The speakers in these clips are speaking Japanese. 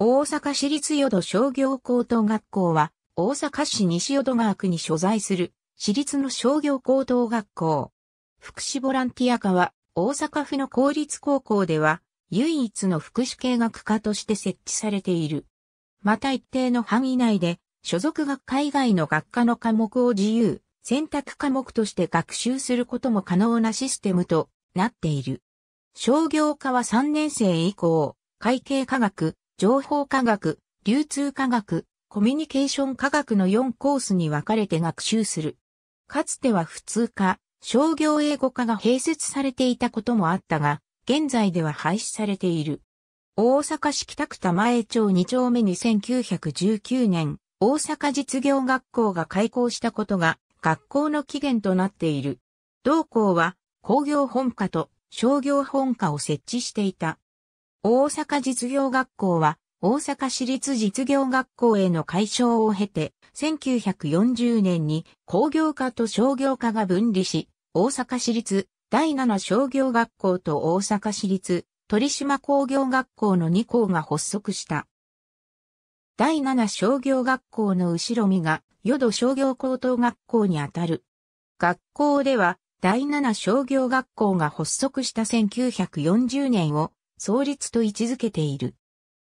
大阪市立淀商業高等学校は、大阪市西淀川区に所在する、市立の商業高等学校。福祉ボランティア課は、大阪府の公立高校では、唯一の福祉系学科として設置されている。また一定の範囲内で、所属学科以外の学科の科目を自由、選択科目として学習することも可能なシステムとなっている。商業科は3年生以降、会計科学、情報科学、流通科学、コミュニケーション科学の4コースに分かれて学習する。かつては普通科、商業英語科が併設されていたこともあったが、現在では廃止されている。大阪市北区玉江町2丁目に1919年、大阪実業学校が開校したことが、学校の起源となっている。同校は、工業本科と商業本科を設置していた。大阪実業学校は、大阪市立実業学校への改称を経て、1940年に工業科と商業科が分離し、大阪市立第7商業学校と大阪市立鳥島工業学校の2校が発足した。第7商業学校の後ろ身が、淀商業高等学校にあたる。学校では、第7商業学校が発足した1940年を創立と位置づけている。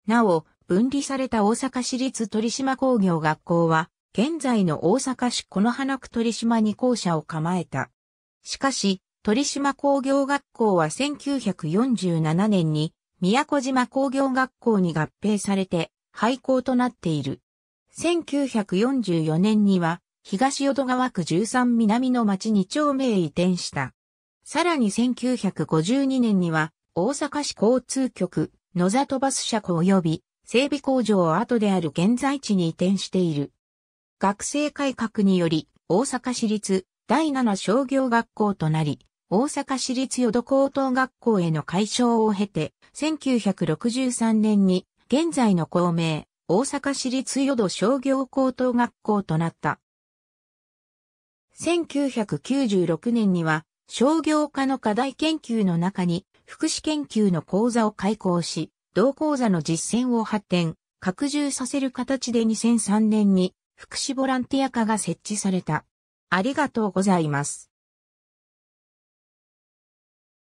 なお、分離された大阪市立鳥島工業学校は、現在の大阪市の花区鳥島に校舎を構えた。しかし、鳥島工業学校は1947年に、宮古島工業学校に合併されて、廃校となっている。1944年には、東淀川区13南の町に町名移転した。さらに1952年には、大阪市交通局、野里バス車庫及び整備工場跡である現在地に移転している。学生改革により、大阪市立第7商業学校となり、大阪市立淀高等学校への改称を経て、1963年に現在の校名、大阪市立淀商業高等学校となった。1996年には商業科の課題研究の中に福祉研究の講座を開講し、同講座の実践を発展、拡充させる形で2003年に福祉ボランティア課が設置された。ありがとうございます。